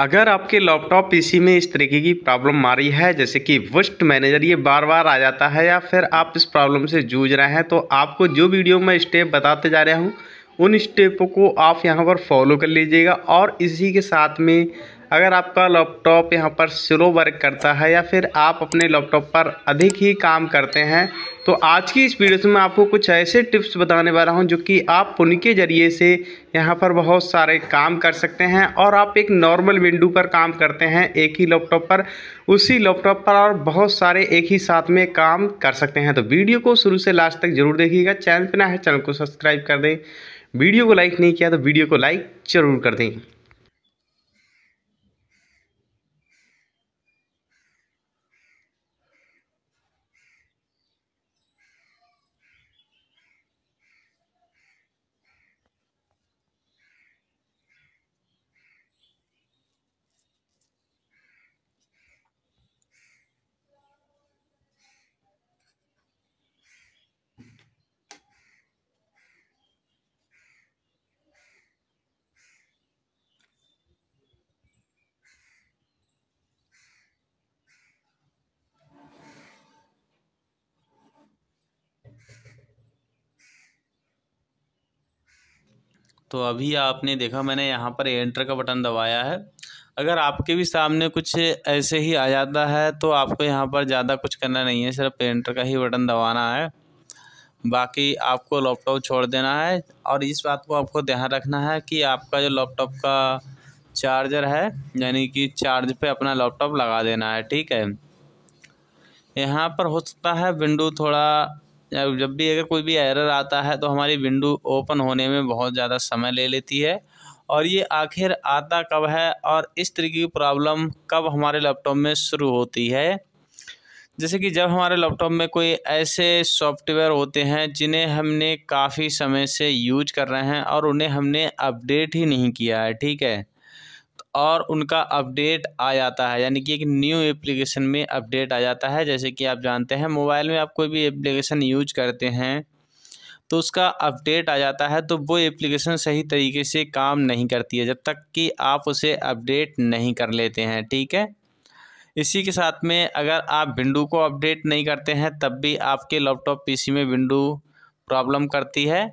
अगर आपके laptop PC में इस तरीके की प्रॉब्लम आ रही है जैसे कि वस्ट मैनेजर ये बार बार आ जाता है या फिर आप इस प्रॉब्लम से जूझ रहे हैं तो आपको जो वीडियो में स्टेप बताते जा रहा हूँ उन स्टेपों को आप यहाँ पर फॉलो कर लीजिएगा और इसी के साथ में अगर आपका लैपटॉप यहाँ पर स्लो वर्क करता है या फिर आप अपने लैपटॉप पर अधिक ही काम करते हैं तो आज की इस वीडियो में आपको कुछ ऐसे टिप्स बताने वाला हूँ जो कि आप उनके ज़रिए से यहाँ पर बहुत सारे काम कर सकते हैं और आप एक नॉर्मल विंडो पर काम करते हैं एक ही लैपटॉप पर उसी लैपटॉप पर और बहुत सारे एक ही साथ में काम कर सकते हैं तो वीडियो को शुरू से लास्ट तक जरूर देखिएगा चैनल पर ना है चैनल को सब्सक्राइब कर दें वीडियो को लाइक नहीं किया तो वीडियो को लाइक ज़रूर कर दें तो अभी आपने देखा मैंने यहाँ पर एंटर का बटन दबाया है अगर आपके भी सामने कुछ ऐसे ही आ जाता है तो आपको यहाँ पर ज़्यादा कुछ करना नहीं है सिर्फ एंटर का ही बटन दबाना है बाकी आपको लैपटॉप छोड़ देना है और इस बात को आपको ध्यान रखना है कि आपका जो लैपटॉप का चार्जर है यानी कि चार्ज पे अपना लैपटॉप लगा देना है ठीक है यहाँ पर हो सकता है विंडो थोड़ा जब भी अगर कोई भी एरर आता है तो हमारी विंडो ओपन होने में बहुत ज़्यादा समय ले लेती है और ये आखिर आता कब है और इस तरीके की प्रॉब्लम कब हमारे लैपटॉप में शुरू होती है जैसे कि जब हमारे लैपटॉप में कोई ऐसे सॉफ्टवेयर होते हैं जिन्हें हमने काफ़ी समय से यूज कर रहे हैं और उन्हें हमने अपडेट ही नहीं किया है ठीक है और उनका अपडेट आ जाता है यानी कि एक न्यू एप्लीकेशन में अपडेट आ जाता है जैसे कि आप जानते हैं मोबाइल में आप कोई भी एप्लीकेशन यूज करते हैं तो उसका अपडेट आ जाता है तो वो एप्लीकेशन सही तरीके से काम नहीं करती है जब तक कि आप उसे अपडेट नहीं कर लेते हैं ठीक है इसी के साथ में अगर आप विंडो को अपडेट नहीं करते हैं तब भी आपके लैपटॉप पीसी में विंडो प्रॉब्लम करती है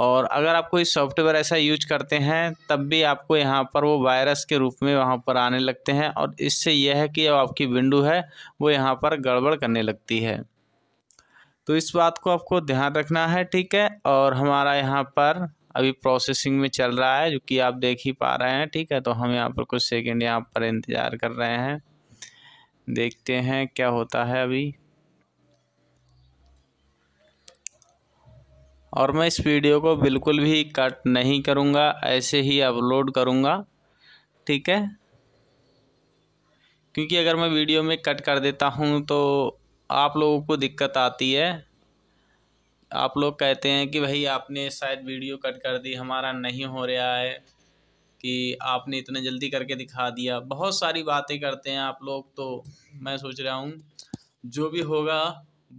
और अगर आप कोई सॉफ्टवेयर ऐसा यूज करते हैं तब भी आपको यहाँ पर वो वायरस के रूप में वहाँ पर आने लगते हैं और इससे यह है कि जो आपकी विंडो है वो यहाँ पर गड़बड़ करने लगती है तो इस बात को आपको ध्यान रखना है ठीक है और हमारा यहाँ पर अभी प्रोसेसिंग में चल रहा है जो कि आप देख ही पा रहे हैं ठीक है तो हम यहाँ पर कुछ सेकेंड यहाँ पर इंतज़ार कर रहे हैं देखते हैं क्या होता है अभी और मैं इस वीडियो को बिल्कुल भी कट नहीं करूँगा ऐसे ही अपलोड करूँगा ठीक है क्योंकि अगर मैं वीडियो में कट कर देता हूँ तो आप लोगों को दिक्कत आती है आप लोग कहते हैं कि भाई आपने शायद वीडियो कट कर दी हमारा नहीं हो रहा है कि आपने इतना जल्दी करके दिखा दिया बहुत सारी बातें करते हैं आप लोग तो मैं सोच रहा हूँ जो भी होगा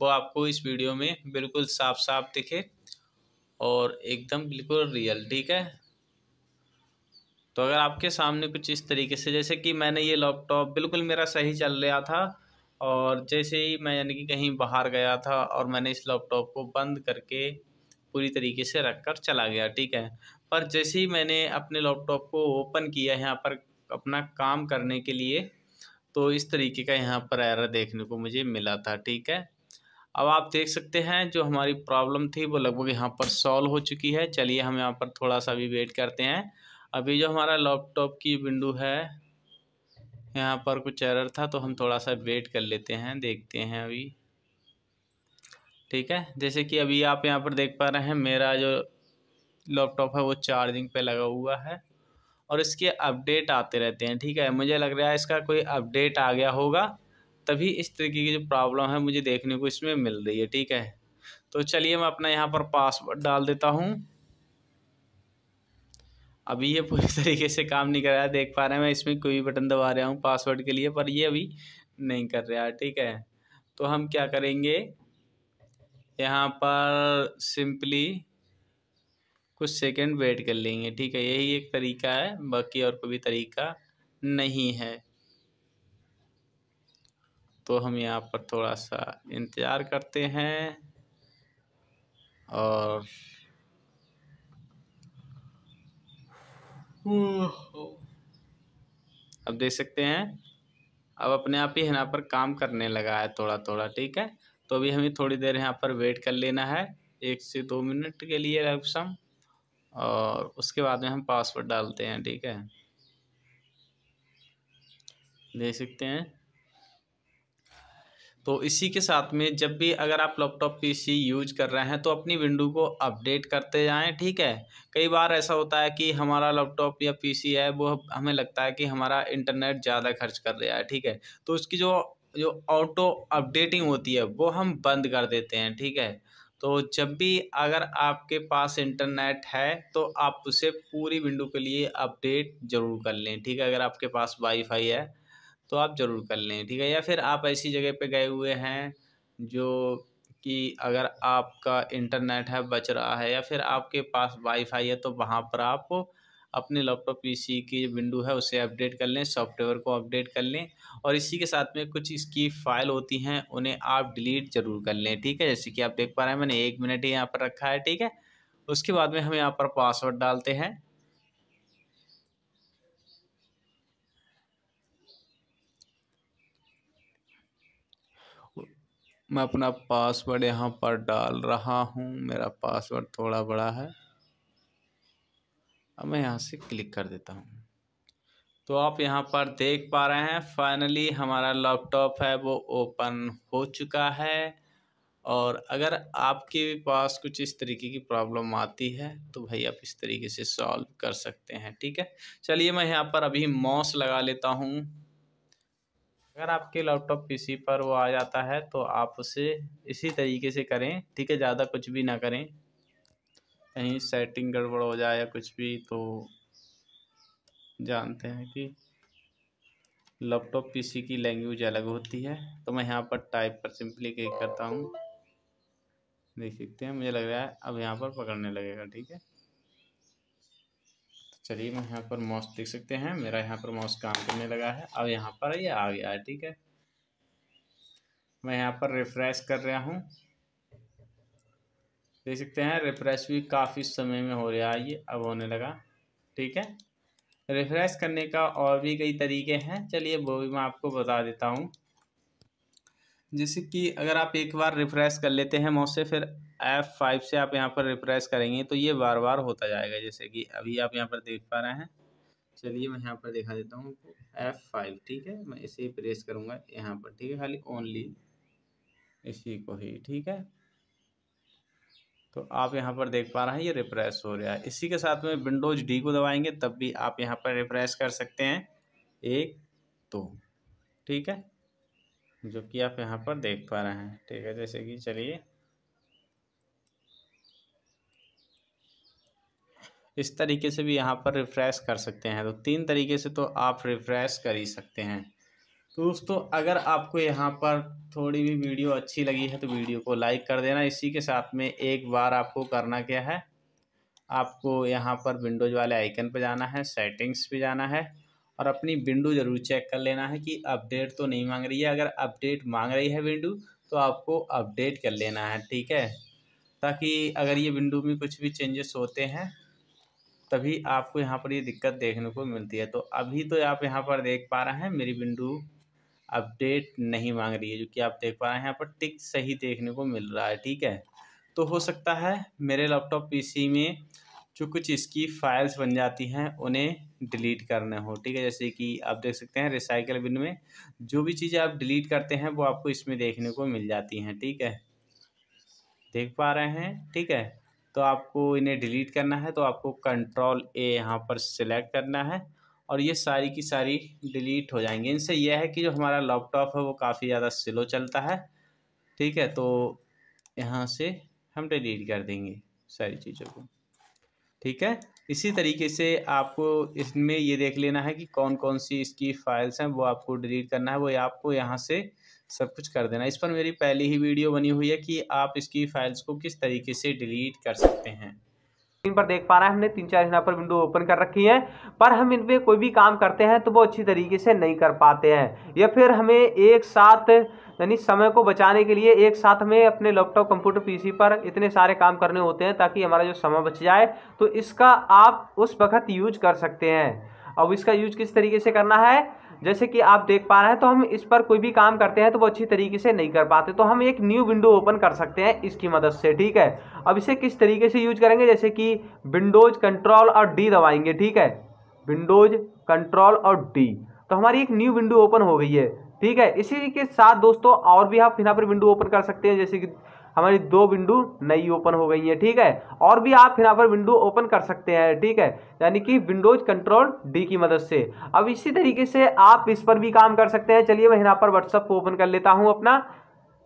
वो आपको इस वीडियो में बिल्कुल साफ साफ दिखे और एकदम बिल्कुल रियल ठीक है तो अगर आपके सामने कुछ इस तरीके से जैसे कि मैंने ये लैपटॉप बिल्कुल मेरा सही चल रहा था और जैसे ही मैं यानी कि कहीं बाहर गया था और मैंने इस लैपटॉप को बंद करके पूरी तरीके से रख कर चला गया ठीक है पर जैसे ही मैंने अपने लैपटॉप को ओपन किया यहाँ पर अपना काम करने के लिए तो इस तरीके का यहाँ पर एरर देखने को मुझे मिला था ठीक है अब आप देख सकते हैं जो हमारी प्रॉब्लम थी वो लगभग यहाँ पर सॉल्व हो चुकी है चलिए हम यहाँ पर थोड़ा सा भी वेट करते हैं अभी जो हमारा लैपटॉप की विंडो है यहाँ पर कुछ एरर था तो हम थोड़ा सा वेट कर लेते हैं देखते हैं अभी ठीक है जैसे कि अभी आप यहाँ पर देख पा रहे हैं मेरा जो लैपटॉप है वो चार्जिंग पे लगा हुआ है और इसके अपडेट आते रहते हैं ठीक है मुझे लग रहा है इसका कोई अपडेट आ गया होगा तभी इस तरीके की जो प्रॉब्लम है मुझे देखने को इसमें मिल रही है ठीक है तो चलिए मैं अपना यहाँ पर पासवर्ड डाल देता हूँ अभी ये पूरी तरीके से काम नहीं कर रहा है देख पा रहे हैं मैं इसमें कोई बटन दबा रहा हूँ पासवर्ड के लिए पर ये अभी नहीं कर रहा है ठीक है तो हम क्या करेंगे यहाँ पर सिंपली कुछ सेकंड वेट कर लेंगे ठीक है यही एक तरीका है बाकी और कोई भी तरीका नहीं है तो हम यहाँ पर थोड़ा सा इंतज़ार करते हैं और अब देख सकते हैं अब अपने आप ही यहाँ पर काम करने लगा है थोड़ा थोड़ा ठीक है तो अभी हमें थोड़ी देर यहाँ पर वेट कर लेना है एक से दो मिनट के लिए लगभग और उसके बाद में हम पासवर्ड डालते हैं ठीक है देख सकते हैं तो इसी के साथ में जब भी अगर आप लैपटॉप पीसी यूज कर रहे हैं तो अपनी विंडो को अपडेट करते जाएं ठीक है कई बार ऐसा होता है कि हमारा लैपटॉप या पीसी है वो हमें लगता है कि हमारा इंटरनेट ज़्यादा खर्च कर रहा है ठीक है तो उसकी जो जो ऑटो अपडेटिंग होती है वो हम बंद कर देते हैं ठीक है तो जब भी अगर आपके पास इंटरनेट है तो आप उसे पूरी विंडो के लिए अपडेट ज़रूर कर लें ठीक है अगर आपके पास वाईफाई है तो आप ज़रूर कर लें ठीक है या फिर आप ऐसी जगह पे गए हुए हैं जो कि अगर आपका इंटरनेट है बच रहा है या फिर आपके पास वाईफाई है तो वहाँ पर आप अपने लैपटॉप पीसी की विंडो है उसे अपडेट कर लें सॉफ्टवेयर को अपडेट कर लें और इसी के साथ में कुछ इसकी फ़ाइल होती हैं उन्हें आप डिलीट ज़रूर कर लें ठीक है जैसे कि आप देख पा रहे हैं मैंने एक मिनट ही यहाँ पर रखा है ठीक है उसके बाद में हम यहाँ पर पासवर्ड डालते हैं मैं अपना पासवर्ड यहाँ पर डाल रहा हूँ मेरा पासवर्ड थोड़ा बड़ा है अब मैं यहाँ से क्लिक कर देता हूँ तो आप यहाँ पर देख पा रहे हैं फाइनली हमारा लैपटॉप है वो ओपन हो चुका है और अगर आपके पास कुछ इस तरीके की प्रॉब्लम आती है तो भाई आप इस तरीके से सॉल्व कर सकते हैं ठीक है चलिए मैं यहाँ पर अभी मॉस लगा लेता हूँ अगर आपके लैपटॉप पीसी पर वो आ जाता है तो आप उसे इसी तरीके से करें ठीक है ज़्यादा कुछ भी ना करें कहीं सेटिंग गड़बड़ हो जाए या कुछ भी तो जानते हैं कि लैपटॉप पीसी की लैंग्वेज अलग होती है तो मैं यहाँ पर टाइप पर सिंपली क्लिक करता हूँ देख सकते हैं मुझे लग रहा है अब यहाँ पर पकड़ने लगेगा ठीक है चलिए मैं यहाँ पर माउस देख सकते हैं मेरा यहाँ पर माउस काम करने लगा है अब यहाँ पर ये आ गया है ठीक है मैं यहाँ पर रिफ्रेश कर रहा हूँ देख सकते हैं रिफ्रेश भी काफ़ी समय में हो रहा है ये अब होने लगा ठीक है रिफ्रेश करने का और भी कई तरीके हैं चलिए वो भी मैं आपको बता देता हूँ जैसे कि अगर आप एक बार रिफ्रेश कर लेते हैं मौसे फिर एफ़ फाइव से आप यहाँ पर रिप्रेस करेंगे तो ये बार बार होता जाएगा जैसे कि अभी आप यहाँ पर देख पा रहे हैं चलिए मैं यहाँ पर दिखा देता हूँ एफ़ फाइव ठीक है मैं इसे प्रेस करूँगा यहाँ पर ठीक है खाली ओनली इसी को ही ठीक है तो आप यहाँ पर देख पा रहे हैं ये रिप्रेस हो रहा है इसी के साथ में विंडोज डी को दबाएंगे तब भी आप यहाँ पर रिप्रेस कर सकते हैं एक दो ठीक है जो कि आप यहाँ पर देख पा रहे हैं ठीक है जैसे कि चलिए इस तरीके से भी यहाँ पर रिफ़्रेश कर सकते हैं तो तीन तरीके से तो आप रिफ़्रेश कर ही सकते हैं तो दोस्तों अगर आपको यहाँ पर थोड़ी भी वीडियो अच्छी लगी है तो वीडियो को लाइक कर देना इसी के साथ में एक बार आपको करना क्या है आपको यहाँ पर विंडोज़ वाले आइकन पर जाना है सेटिंग्स पर जाना है और अपनी विंडो ज़रूर चेक कर लेना है कि अपडेट तो नहीं मांग रही है अगर अपडेट मांग रही है विंडो तो आपको अपडेट कर लेना है ठीक है ताकि अगर ये विंडो में कुछ भी चेंजेस होते हैं तभी आपको यहाँ पर ये दिक्कत देखने को मिलती है तो अभी तो आप यहाँ पर देख पा रहे हैं मेरी विंडो अपडेट नहीं मांग रही है जो कि आप देख पा रहे हैं यहाँ पर टिक सही देखने को मिल रहा है ठीक है तो हो सकता है मेरे लैपटॉप पीसी में जो कुछ इसकी फाइल्स बन जाती हैं उन्हें डिलीट करना हो ठीक है जैसे कि आप देख सकते हैं रिसाइकल बिन में जो भी चीज़ें आप डिलीट करते हैं वो आपको इसमें देखने को मिल जाती हैं ठीक है देख पा रहे हैं ठीक है तो आपको इन्हें डिलीट करना है तो आपको कंट्रोल ए यहाँ पर सिलेक्ट करना है और ये सारी की सारी डिलीट हो जाएंगी इनसे यह है कि जो हमारा लैपटॉप है वो काफ़ी ज़्यादा स्लो चलता है ठीक है तो यहाँ से हम डिलीट कर देंगे सारी चीज़ों को ठीक है इसी तरीके से आपको इसमें ये देख लेना है कि कौन कौन सी इसकी फ़ाइल्स हैं वो आपको डिलीट करना है वो आपको यहाँ से सब कुछ कर देना इस पर मेरी पहली ही वीडियो बनी हुई है कि आप इसकी फाइल्स को किस तरीके से डिलीट कर सकते हैं स्क्रीन पर देख पा रहे हैं हमने तीन चार यहाँ पर विंडो ओपन कर रखी है पर हम इन पर कोई भी काम करते हैं तो वो अच्छी तरीके से नहीं कर पाते हैं या फिर हमें एक साथ यानी समय को बचाने के लिए एक साथ हमें अपने लैपटॉप कंप्यूटर पीसी पर इतने सारे काम करने होते हैं ताकि हमारा जो समय बच जाए तो इसका आप उस वक्त यूज कर सकते हैं अब इसका यूज किस तरीके से करना है जैसे कि आप देख पा रहे हैं तो हम इस पर कोई भी काम करते हैं तो वो अच्छी तरीके से नहीं कर पाते तो हम एक न्यू विंडो ओपन कर सकते हैं इसकी मदद से ठीक है अब इसे किस तरीके से यूज करेंगे जैसे कि विंडोज कंट्रोल और डी दबाएंगे ठीक है विंडोज कंट्रोल और डी तो हमारी एक न्यू विंडो ओपन हो गई है ठीक है इसी के साथ दोस्तों और भी आप यहाँ पर विंडो ओपन कर सकते हैं जैसे कि हमारी दो विंडो नई ओपन हो गई हैं ठीक है और भी आप यहाँ पर विंडो ओपन कर सकते हैं ठीक है यानी कि विंडोज कंट्रोल डी की मदद से अब इसी तरीके से आप इस पर भी काम कर सकते हैं चलिए मैं यहाँ पर व्हाट्सअप को ओपन कर लेता हूँ अपना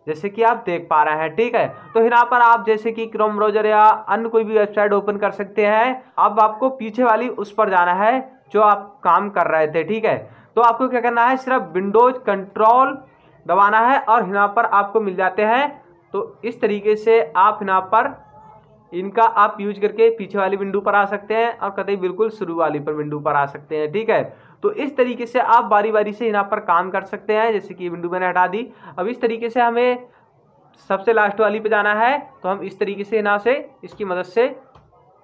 जैसे कि आप देख पा रहे हैं ठीक है तो यहाँ पर आप जैसे कि क्रोम ब्राउजर या अन्य कोई भी वेबसाइट ओपन कर सकते हैं अब आपको पीछे वाली उस पर जाना है जो आप काम कर रहे थे ठीक है तो आपको क्या करना है सिर्फ विंडोज कंट्रोल दबाना है और यहाँ पर आपको मिल जाते हैं तो इस तरीके से आप यहाँ पर इनका आप यूज करके पीछे वाली विंडो पर आ सकते हैं और कतई बिल्कुल शुरू वाली पर विंडो पर आ सकते हैं ठीक है तो इस तरीके से आप बारी बारी से यहाँ पर काम कर सकते हैं जैसे कि विंडो मैंने हटा दी अब इस तरीके से हमें सबसे लास्ट वाली पे जाना है तो हम इस तरीके से यहाँ से इसकी मदद से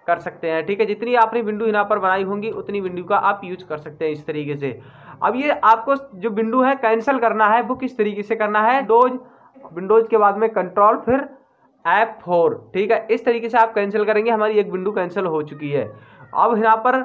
कर सकते हैं ठीक है जितनी आपने विंडो यहाँ पर बनाई होंगी उतनी विंडो का आप यूज कर सकते हैं इस तरीके से अब ये आपको जो विंडो है कैंसिल करना है वो किस तरीके से करना है डोज विंडोज़ के बाद में कंट्रोल फिर ऐप फोर ठीक है इस तरीके से आप कैंसिल करेंगे हमारी एक विंडो कैंसिल हो चुकी है अब यहाँ पर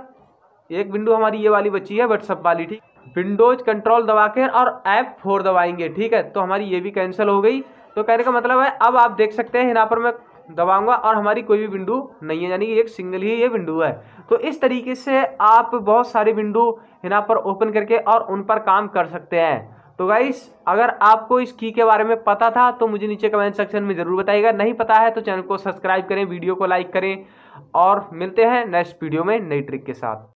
एक विंडो हमारी ये वाली बची है व्हाट्सअप वाली ठीक विंडोज कंट्रोल दबा के और ऐप फोर दबाएंगे ठीक है तो हमारी ये भी कैंसिल हो गई तो कहने का मतलब है अब आप देख सकते हैं यहाँ पर मैं दबाऊंगा और हमारी कोई भी विंडो नहीं है यानी कि एक सिंगल ही ये विंडो है तो इस तरीके से आप बहुत सारे विंडो यहाँ पर ओपन करके और उन पर काम कर सकते हैं तो गाइस अगर आपको इस की के बारे में पता था तो मुझे नीचे कमेंट सेक्शन में ज़रूर बताइएगा नहीं पता है तो चैनल को सब्सक्राइब करें वीडियो को लाइक करें और मिलते हैं नेक्स्ट वीडियो में नई ट्रिक के साथ